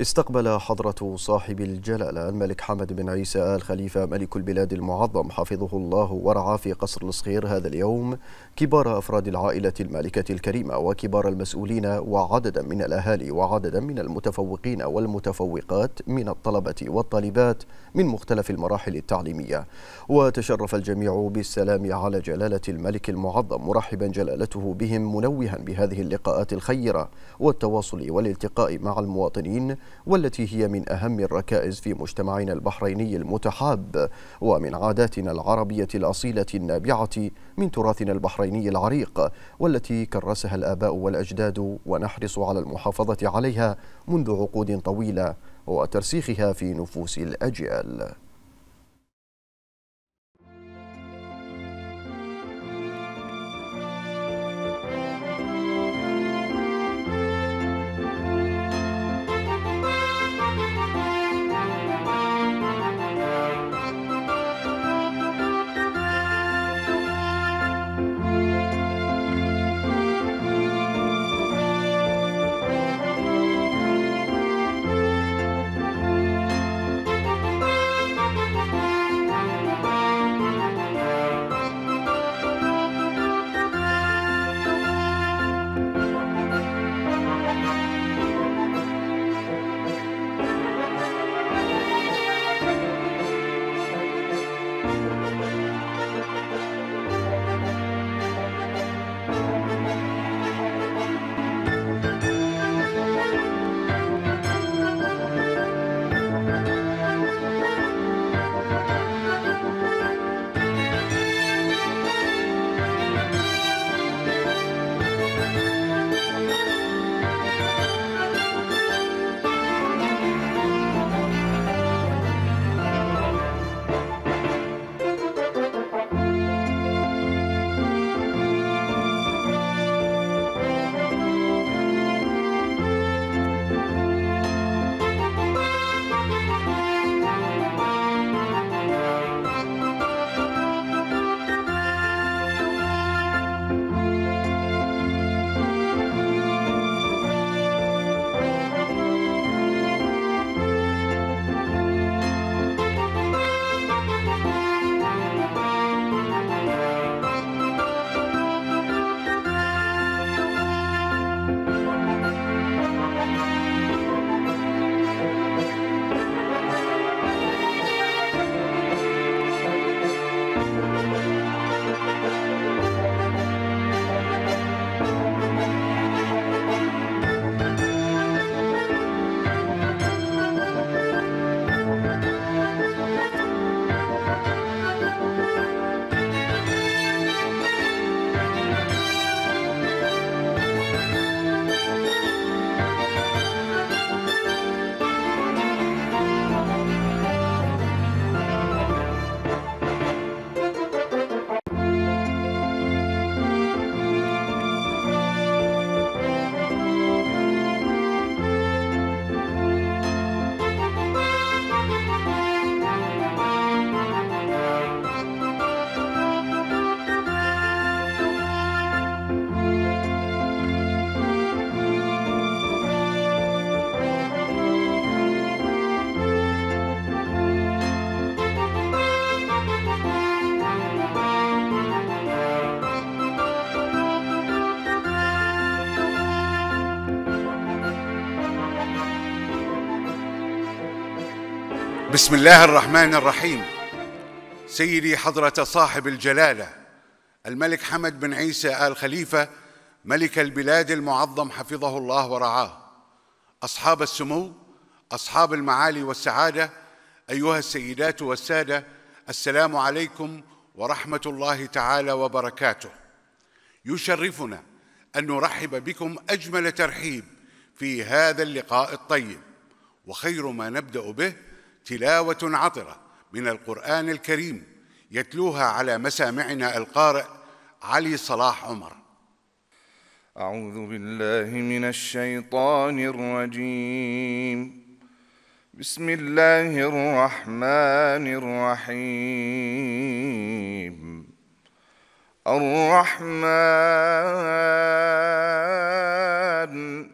استقبل حضرة صاحب الجلالة الملك حمد بن عيسى آل خليفة ملك البلاد المعظم حفظه الله ورعاه في قصر الصغير هذا اليوم كبار أفراد العائلة المالكة الكريمة وكبار المسؤولين وعددا من الأهالي وعددا من المتفوقين والمتفوقات من الطلبة والطالبات من مختلف المراحل التعليمية وتشرف الجميع بالسلام على جلالة الملك المعظم مرحبا جلالته بهم منوها بهذه اللقاءات الخيرة والتواصل والالتقاء مع المواطنين والتي هي من أهم الركائز في مجتمعنا البحريني المتحاب ومن عاداتنا العربية الأصيلة النابعة من تراثنا البحريني العريق والتي كرسها الآباء والأجداد ونحرص على المحافظة عليها منذ عقود طويلة وترسيخها في نفوس الأجيال بسم الله الرحمن الرحيم سيدي حضرة صاحب الجلالة الملك حمد بن عيسى آل خليفة ملك البلاد المعظم حفظه الله ورعاه أصحاب السمو أصحاب المعالي والسعادة أيها السيدات والسادة السلام عليكم ورحمة الله تعالى وبركاته يشرفنا أن نرحب بكم أجمل ترحيب في هذا اللقاء الطيب وخير ما نبدأ به تلاوة عطرة من القرآن الكريم يتلوها على مسامعنا القارئ علي صلاح عمر أعوذ بالله من الشيطان الرجيم بسم الله الرحمن الرحيم الرحمن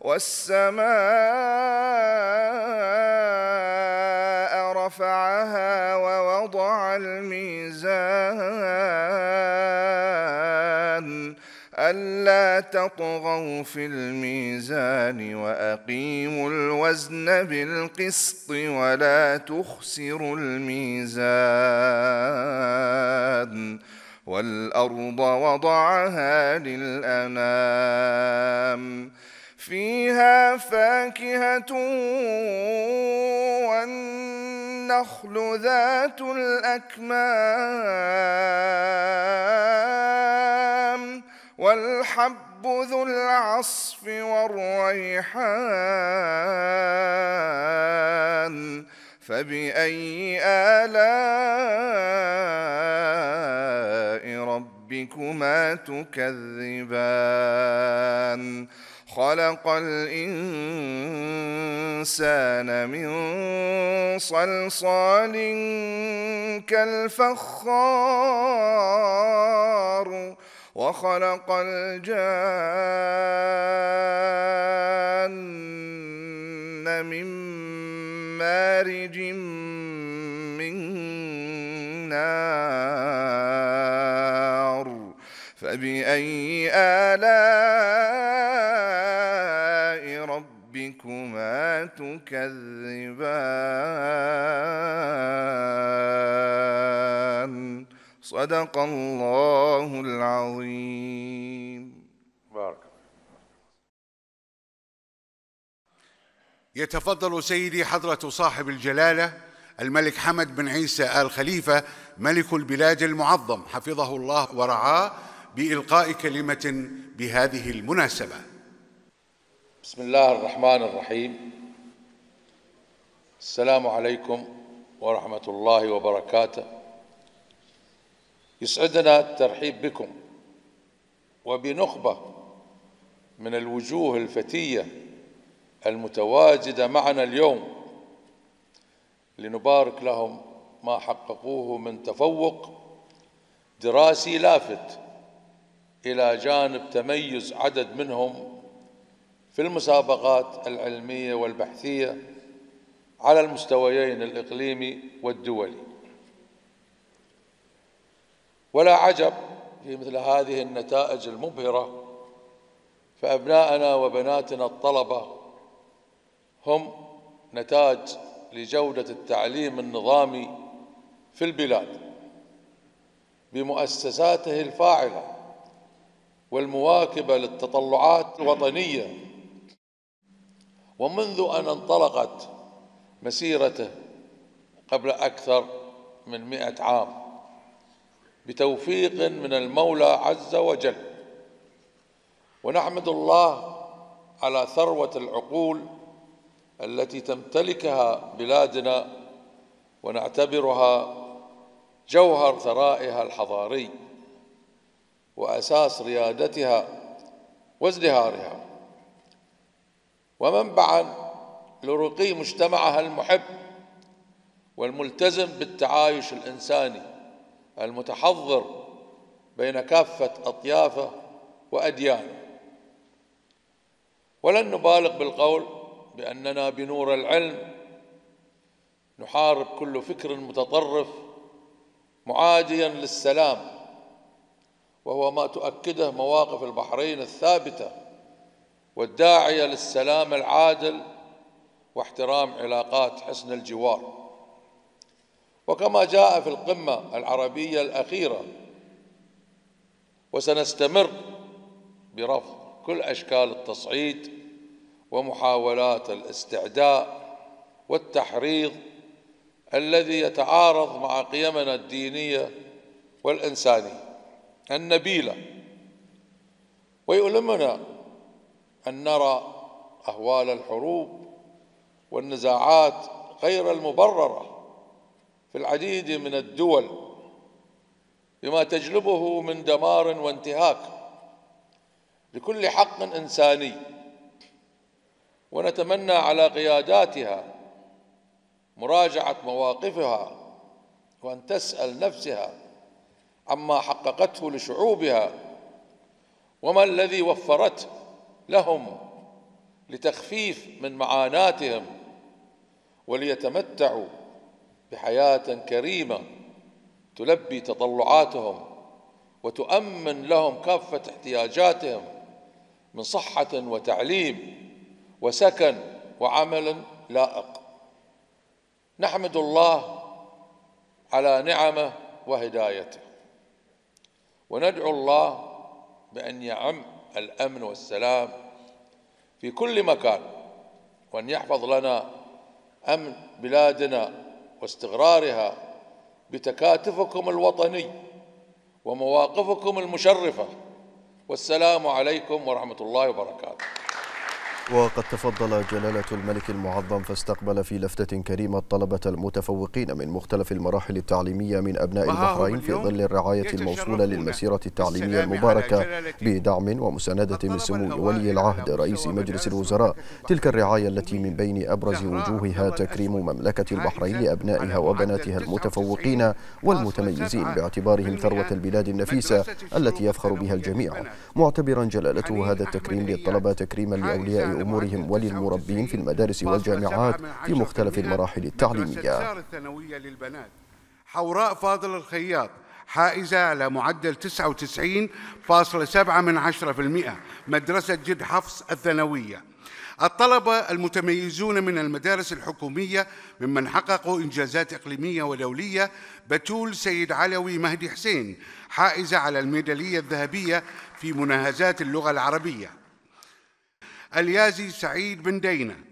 والسماء رفعها ووضع الميزان ألا تطغوا في الميزان وأقيموا الوزن بالقسط ولا تخسروا الميزان والأرض وضعها للأنام فيها فاكهة والنخل ذات الأكمام والحب ذو العصف والريحان فبأي آلاء ربكما تكذبان خلق الإنسان من صلصال كالفخار وخلق الجان من مارج من نار فبأي آلام ربكما تكذبان صدق الله العظيم بارك يتفضل سيدي حضرة صاحب الجلالة الملك حمد بن عيسى آل خليفة ملك البلاد المعظم حفظه الله ورعاه بإلقاء كلمة بهذه المناسبة بسم الله الرحمن الرحيم السلام عليكم ورحمة الله وبركاته يسعدنا الترحيب بكم وبنخبة من الوجوه الفتية المتواجدة معنا اليوم لنبارك لهم ما حققوه من تفوق دراسي لافت إلى جانب تميز عدد منهم في المسابقات العلمية والبحثية على المستويين الإقليمي والدولي ولا عجب في مثل هذه النتائج المبهرة فأبناءنا وبناتنا الطلبة هم نتاج لجودة التعليم النظامي في البلاد بمؤسساته الفاعلة والمواكبة للتطلعات الوطنية ومنذ أن انطلقت مسيرته قبل أكثر من مئة عام بتوفيق من المولى عز وجل ونحمد الله على ثروة العقول التي تمتلكها بلادنا ونعتبرها جوهر ثرائها الحضاري وأساس ريادتها وازدهارها ومنبعا لرقي مجتمعها المحب والملتزم بالتعايش الإنساني المتحضر بين كافة أطيافه وأديانه ولن نبالغ بالقول بأننا بنور العلم نحارب كل فكر متطرف معاديا للسلام وهو ما تؤكده مواقف البحرين الثابته والداعية للسلام العادل واحترام علاقات حسن الجوار وكما جاء في القمة العربية الأخيرة وسنستمر برفض كل أشكال التصعيد ومحاولات الاستعداء والتحريض الذي يتعارض مع قيمنا الدينية والإنسانية النبيلة ويؤلمنا أن نرى أهوال الحروب والنزاعات غير المبررة في العديد من الدول بما تجلبه من دمار وانتهاك لكل حق إنساني ونتمنى على قياداتها مراجعة مواقفها وأن تسأل نفسها عما حققته لشعوبها وما الذي وفرته لهم لتخفيف من معاناتهم وليتمتعوا بحياه كريمه تلبي تطلعاتهم وتؤمن لهم كافه احتياجاتهم من صحه وتعليم وسكن وعمل لائق نحمد الله على نعمه وهدايته وندعو الله بان يعم الأمن والسلام في كل مكان وأن يحفظ لنا أمن بلادنا واستقرارها بتكاتفكم الوطني ومواقفكم المشرفة والسلام عليكم ورحمة الله وبركاته وقد تفضل جلالة الملك المعظم فاستقبل في لفتة كريمة الطلبة المتفوقين من مختلف المراحل التعليمية من أبناء البحرين في ظل الرعاية الموصولة للمسيرة التعليمية المباركة بدعم ومساندة من سمو ولي العهد رئيس مجلس الوزراء تلك الرعاية التي من بين أبرز وجوهها تكريم مملكة البحرين لأبنائها وبناتها المتفوقين والمتميزين باعتبارهم ثروة البلاد النفيسة التي يفخر بها الجميع معتبرا جلالته هذا التكريم للطلبة تكريما لأولياء أمورهم وللمربين في المدارس والجامعات في مختلف المراحل التعليمية الثانوية للبنات حوراء فاضل الخياط حائزة على معدل 99.7% مدرسة جد حفص الثانوية الطلبة المتميزون من المدارس الحكومية ممن حققوا إنجازات إقليمية ودولية بتول سيد علوي مهدي حسين حائزة على الميدالية الذهبية في مناهزات اللغة العربية اليازي سعيد بن دينه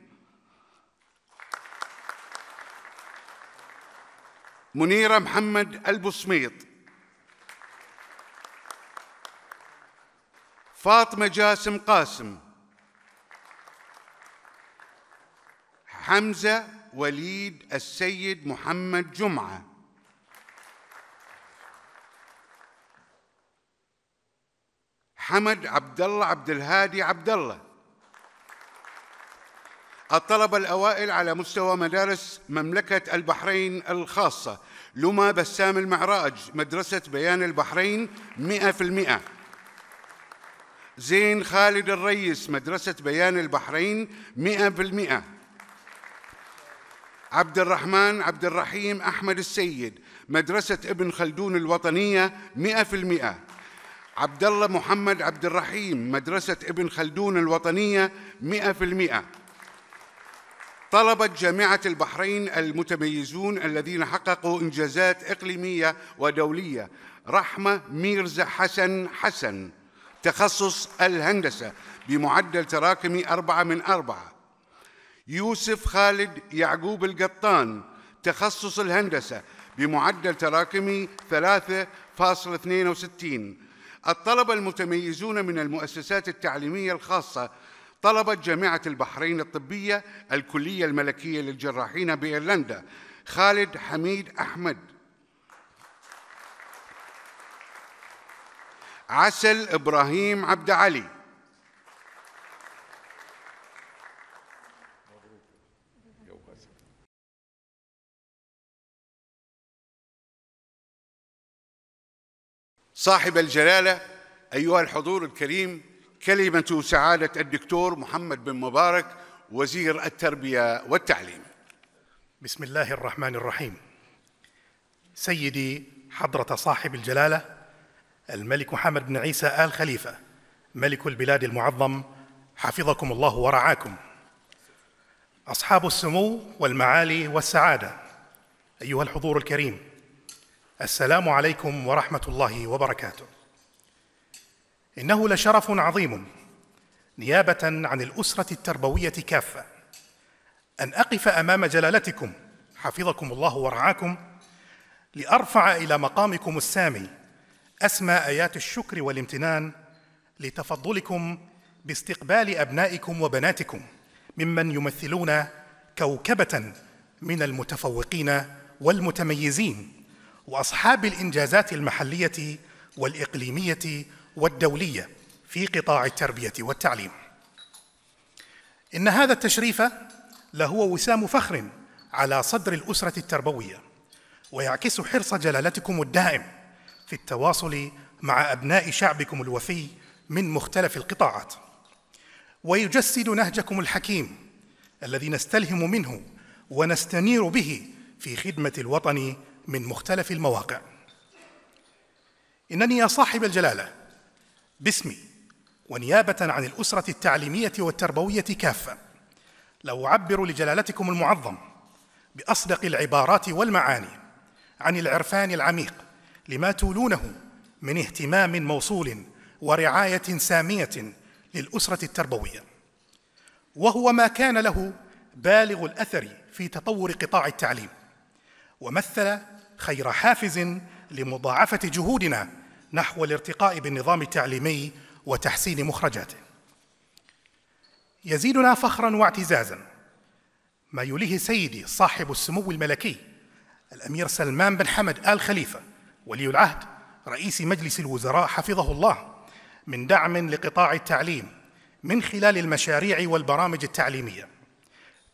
منيرة محمد البصميط فاطمة جاسم قاسم حمزة وليد السيد محمد جمعة حمد عبد الله عبد الهادي عبد الله الطلبة الأوائل على مستوى مدارس مملكة البحرين الخاصة لما بسام المعراج مدرسة بيان البحرين 100% زين خالد الريس مدرسة بيان البحرين 100% عبد الرحمن عبد الرحيم أحمد السيد مدرسة ابن خلدون الوطنية 100% عبد الله محمد عبد الرحيم مدرسة ابن خلدون الوطنية 100% طلبة جامعة البحرين المتميزون الذين حققوا إنجازات إقليمية ودولية رحمة ميرزا حسن حسن تخصص الهندسة بمعدل تراكمي أربعة من أربعة يوسف خالد يعقوب القطان تخصص الهندسة بمعدل تراكمي 3.62 الطلبة المتميزون من المؤسسات التعليمية الخاصة طلبت جامعة البحرين الطبية الكلية الملكية للجراحين بإيرلندا خالد حميد أحمد عسل إبراهيم عبد علي صاحب الجلالة أيها الحضور الكريم كلمة سعادة الدكتور محمد بن مبارك وزير التربية والتعليم. بسم الله الرحمن الرحيم. سيدي حضرة صاحب الجلالة الملك محمد بن عيسى آل خليفة ملك البلاد المعظم حفظكم الله ورعاكم. أصحاب السمو والمعالي والسعادة أيها الحضور الكريم السلام عليكم ورحمة الله وبركاته. إنه لشرف عظيم نيابة عن الأسرة التربوية كافة أن أقف أمام جلالتكم حفظكم الله ورعاكم لأرفع إلى مقامكم السامي أسمى آيات الشكر والامتنان لتفضلكم باستقبال أبنائكم وبناتكم ممن يمثلون كوكبة من المتفوقين والمتميزين وأصحاب الإنجازات المحلية والإقليمية والدولية في قطاع التربية والتعليم. إن هذا التشريف لهو وسام فخر على صدر الأسرة التربوية ويعكس حرص جلالتكم الدائم في التواصل مع أبناء شعبكم الوفي من مختلف القطاعات ويجسد نهجكم الحكيم الذي نستلهم منه ونستنير به في خدمة الوطن من مختلف المواقع إنني يا صاحب الجلالة باسمي ونيابة عن الأسرة التعليمية والتربوية كافة لو أعبر لجلالتكم المعظم بأصدق العبارات والمعاني عن العرفان العميق لما تولونه من اهتمام موصول ورعاية سامية للأسرة التربوية وهو ما كان له بالغ الأثر في تطور قطاع التعليم ومثل خير حافز لمضاعفة جهودنا نحو الارتقاء بالنظام التعليمي وتحسين مخرجاته يزيدنا فخرا واعتزازا ما يليه سيدي صاحب السمو الملكي الامير سلمان بن حمد ال خليفه ولي العهد رئيس مجلس الوزراء حفظه الله من دعم لقطاع التعليم من خلال المشاريع والبرامج التعليميه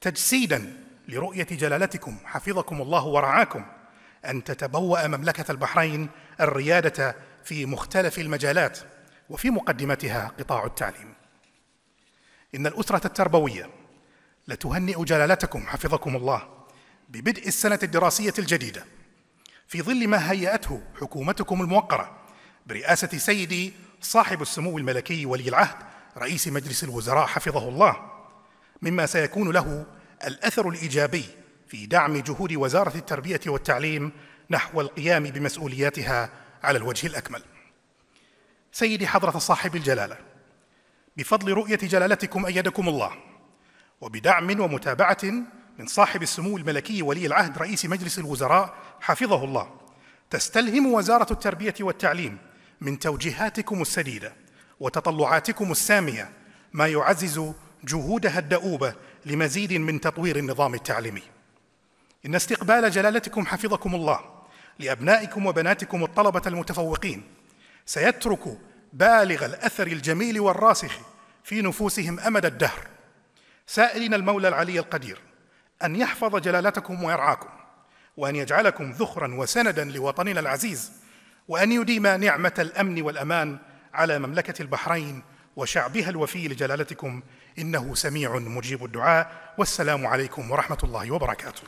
تجسيدا لرؤيه جلالتكم حفظكم الله ورعاكم ان تتبوا مملكه البحرين الرياده في مختلف المجالات وفي مقدمتها قطاع التعليم إن الأسرة التربوية لتهنئ جلالتكم حفظكم الله ببدء السنة الدراسية الجديدة في ظل ما هيأته حكومتكم الموقرة برئاسة سيدي صاحب السمو الملكي ولي العهد رئيس مجلس الوزراء حفظه الله مما سيكون له الأثر الإيجابي في دعم جهود وزارة التربية والتعليم نحو القيام بمسؤولياتها على الوجه الأكمل سيدي حضرة صاحب الجلالة بفضل رؤية جلالتكم أيدكم الله وبدعم ومتابعة من صاحب السمو الملكي ولي العهد رئيس مجلس الوزراء حفظه الله تستلهم وزارة التربية والتعليم من توجيهاتكم السديدة وتطلعاتكم السامية ما يعزز جهودها الدؤوبة لمزيد من تطوير النظام التعليمي إن استقبال جلالتكم حفظكم الله لأبنائكم وبناتكم الطلبة المتفوقين سيترك بالغ الأثر الجميل والراسخ في نفوسهم أمد الدهر سائلين المولى العلي القدير أن يحفظ جلالتكم ويرعاكم وأن يجعلكم ذخرا وسندا لوطننا العزيز وأن يديم نعمة الأمن والأمان على مملكة البحرين وشعبها الوفي لجلالتكم إنه سميع مجيب الدعاء والسلام عليكم ورحمة الله وبركاته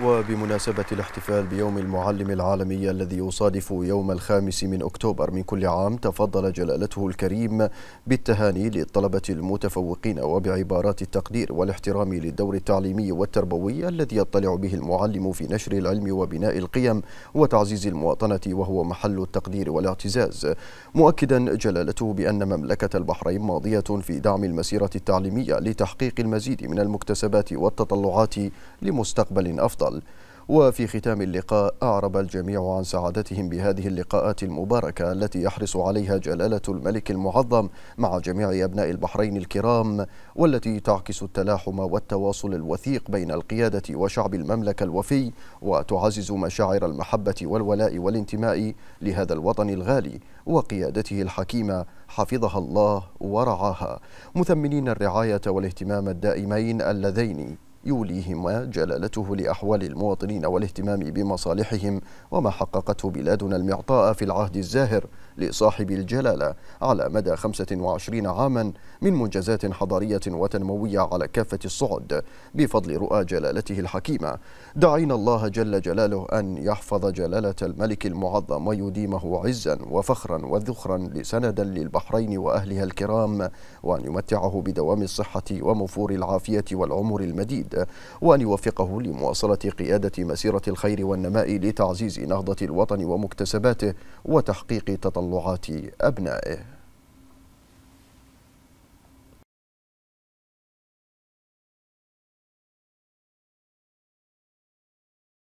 وبمناسبة الاحتفال بيوم المعلم العالمي الذي يصادف يوم الخامس من أكتوبر من كل عام تفضل جلالته الكريم بالتهاني للطلبة المتفوقين وبعبارات التقدير والاحترام للدور التعليمي والتربوي الذي يطلع به المعلم في نشر العلم وبناء القيم وتعزيز المواطنة وهو محل التقدير والاعتزاز مؤكدا جلالته بأن مملكة البحرين ماضية في دعم المسيرة التعليمية لتحقيق المزيد من المكتسبات والتطلعات لمستقبل أفضل الأفضل وفي ختام اللقاء أعرب الجميع عن سعادتهم بهذه اللقاءات المباركة التي يحرص عليها جلالة الملك المعظم مع جميع أبناء البحرين الكرام والتي تعكس التلاحم والتواصل الوثيق بين القيادة وشعب المملكة الوفي وتعزز مشاعر المحبة والولاء والانتماء لهذا الوطن الغالي وقيادته الحكيمة حفظها الله ورعاها مثمنين الرعاية والاهتمام الدائمين اللذين يوليهما جلالته لأحوال المواطنين والاهتمام بمصالحهم وما حققته بلادنا المعطاء في العهد الزاهر لصاحب الجلالة على مدى 25 عاما من منجزات حضارية وتنموية على كافة الصعد بفضل رؤى جلالته الحكيمة دعينا الله جل جلاله أن يحفظ جلالة الملك المعظم ويديمه عزا وفخرا وذخرا لسندا للبحرين وأهلها الكرام وأن يمتعه بدوام الصحة ومفور العافية والعمر المديد وأن يوفقه لمواصلة قيادة مسيرة الخير والنماء لتعزيز نهضة الوطن ومكتسباته وتحقيق تطلعاته تطلعات أبنائه